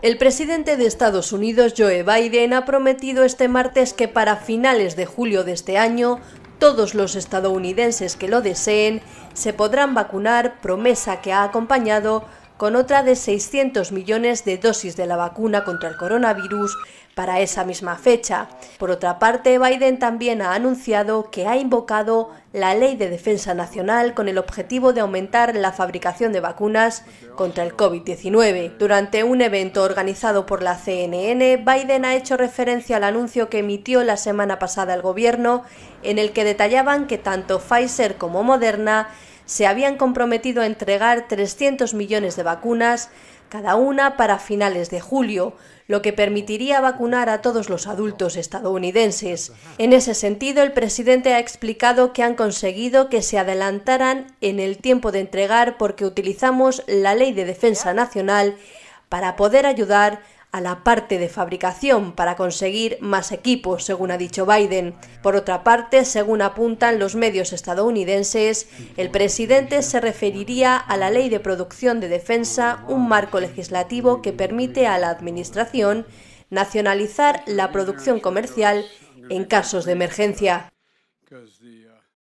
El presidente de Estados Unidos, Joe Biden, ha prometido este martes que para finales de julio de este año, todos los estadounidenses que lo deseen se podrán vacunar, promesa que ha acompañado con otra de 600 millones de dosis de la vacuna contra el coronavirus para esa misma fecha. Por otra parte, Biden también ha anunciado que ha invocado la Ley de Defensa Nacional con el objetivo de aumentar la fabricación de vacunas contra el COVID-19. Durante un evento organizado por la CNN, Biden ha hecho referencia al anuncio que emitió la semana pasada el gobierno en el que detallaban que tanto Pfizer como Moderna se habían comprometido a entregar 300 millones de vacunas, cada una para finales de julio, lo que permitiría vacunar a todos los adultos estadounidenses. En ese sentido, el presidente ha explicado que han conseguido que se adelantaran en el tiempo de entregar porque utilizamos la Ley de Defensa Nacional para poder ayudar a la parte de fabricación para conseguir más equipos, según ha dicho Biden. Por otra parte, según apuntan los medios estadounidenses, el presidente se referiría a la Ley de Producción de Defensa, un marco legislativo que permite a la Administración nacionalizar la producción comercial en casos de emergencia.